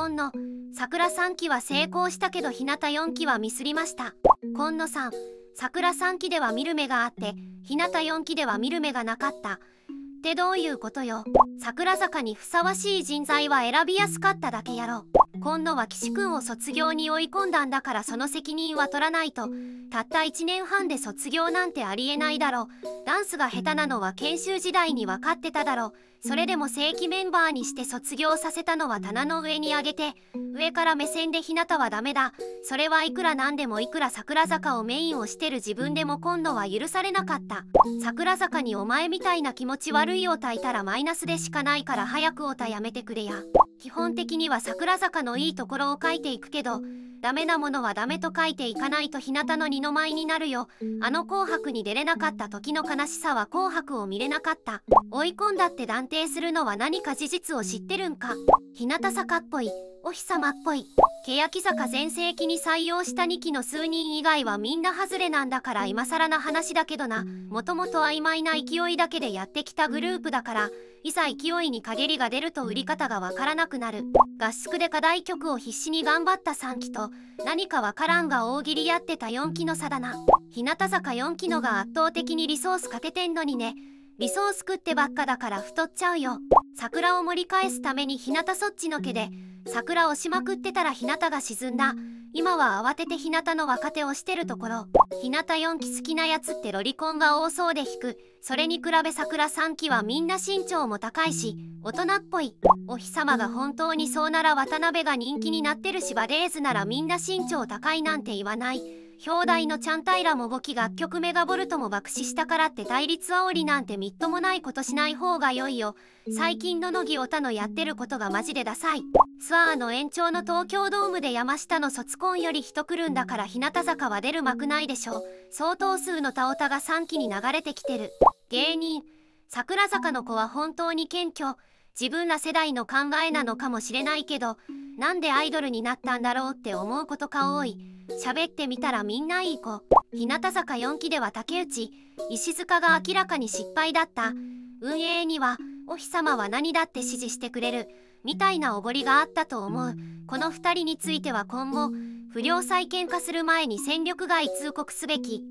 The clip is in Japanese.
今野桜3期は成功したけど日向4期はミスりました今野さん桜3期では見る目があって日向4期では見る目がなかったってどういうことよ桜坂にふさわしい人材は選びやすかっただけやろ今度は岸君を卒業に追い込んだんだからその責任は取らないとたった1年半で卒業なんてありえないだろダンスが下手なのは研修時代に分かってただろそれでも正規メンバーにして卒業させたのは棚の上に上げて上から目線で日向はダメだそれはいくらなんでもいくら桜坂をメインをしてる自分でも今度は許されなかった桜坂にお前みたいな気持ち悪いオタいたらマイナスでしかないから早くオタやめてくれや基本的には桜坂のいいところを書いていくけどダメなものはダメと書いていかないと日向の二の舞になるよあの紅白に出れなかった時の悲しさは紅白を見れなかった追い込んだって断定するのは何か事実を知ってるんか日向坂っぽいお日様っぽい欅坂全盛期に採用した2期の数人以外はみんなズれなんだから今更な話だけどなもともと曖昧な勢いだけでやってきたグループだからいざ勢いに陰りが出ると売り方がわからなくなる合宿で課題曲を必死に頑張った3期と何かわからんが大喜利やってた4期の差だな日向坂4期のが圧倒的にリソースかけてんのにねリソース食ってばっかだから太っちゃうよ桜を盛り返すために日向そっちのけで桜をしまくってたら日向が沈んだ今は慌てて日向の若手をしてるところ日向4期好きなやつってロリコンが多そうで引くそれに比べ桜3期はみんな身長も高いし大人っぽいお日様が本当にそうなら渡辺が人気になってるしバデーズならみんな身長高いなんて言わない表題のちゃんたいらも簿き楽曲メガボルトも爆死したからって対立煽りなんてみっともないことしない方が良いよ最近の乃木おたのやってることがマジでダサいツアーの延長の東京ドームで山下の卒コンより人来るんだから日向坂は出る幕ないでしょう相当数のタオタが3期に流れてきてる芸人桜坂の子は本当に謙虚自分ら世代の考えなのかもしれないけどなんでアイドルになったんだろうって思うことが多い喋ってみたらみんないい子日向坂4期では竹内石塚が明らかに失敗だった運営にはお日様は何だって指示してくれるみたいなおごりがあったと思うこの2人については今後不良再建化する前に戦力外通告すべき